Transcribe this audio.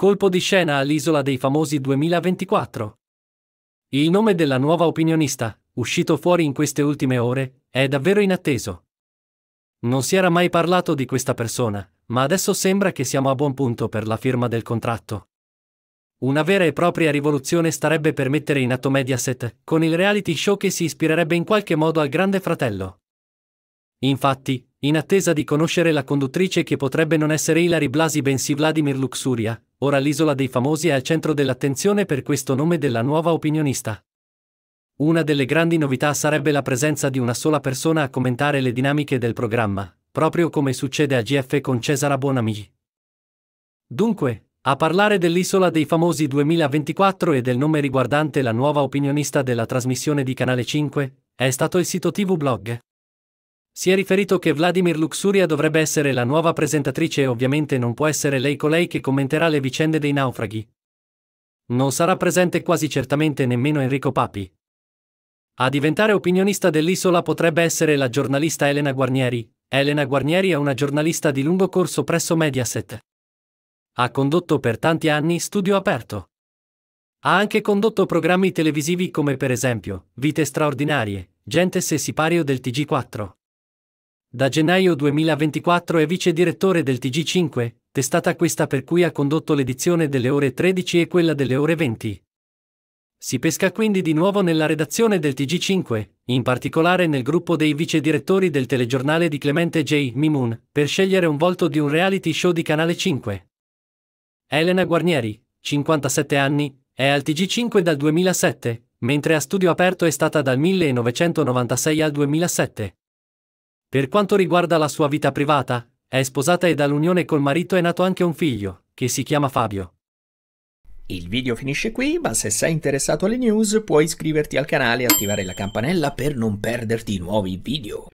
Colpo di scena all'Isola dei Famosi 2024. Il nome della nuova opinionista, uscito fuori in queste ultime ore, è davvero inatteso. Non si era mai parlato di questa persona, ma adesso sembra che siamo a buon punto per la firma del contratto. Una vera e propria rivoluzione starebbe per mettere in atto Mediaset, con il reality show che si ispirerebbe in qualche modo al Grande Fratello. Infatti, in attesa di conoscere la conduttrice che potrebbe non essere Ilari Blasi bensì Vladimir Luxuria, Ora l'isola dei famosi è al centro dell'attenzione per questo nome della nuova opinionista. Una delle grandi novità sarebbe la presenza di una sola persona a commentare le dinamiche del programma, proprio come succede a GF con Cesara Bonamigli. Dunque, a parlare dell'Isola dei Famosi 2024 e del nome riguardante la nuova opinionista della trasmissione di Canale 5, è stato il sito TV Blog. Si è riferito che Vladimir Luxuria dovrebbe essere la nuova presentatrice e ovviamente non può essere lei colei che commenterà le vicende dei naufraghi. Non sarà presente quasi certamente nemmeno Enrico Papi. A diventare opinionista dell'isola potrebbe essere la giornalista Elena Guarnieri. Elena Guarnieri è una giornalista di lungo corso presso Mediaset. Ha condotto per tanti anni Studio Aperto. Ha anche condotto programmi televisivi come per esempio Vite straordinarie, Gentes e Sipario del TG4. Da gennaio 2024 è vice direttore del TG5, testata questa per cui ha condotto l'edizione delle ore 13 e quella delle ore 20. Si pesca quindi di nuovo nella redazione del TG5, in particolare nel gruppo dei vice direttori del telegiornale di Clemente J. Mimun, per scegliere un volto di un reality show di Canale 5. Elena Guarnieri, 57 anni, è al TG5 dal 2007, mentre a studio aperto è stata dal 1996 al 2007. Per quanto riguarda la sua vita privata, è sposata e dall'unione col marito è nato anche un figlio, che si chiama Fabio. Il video finisce qui, ma se sei interessato alle news puoi iscriverti al canale e attivare la campanella per non perderti nuovi video.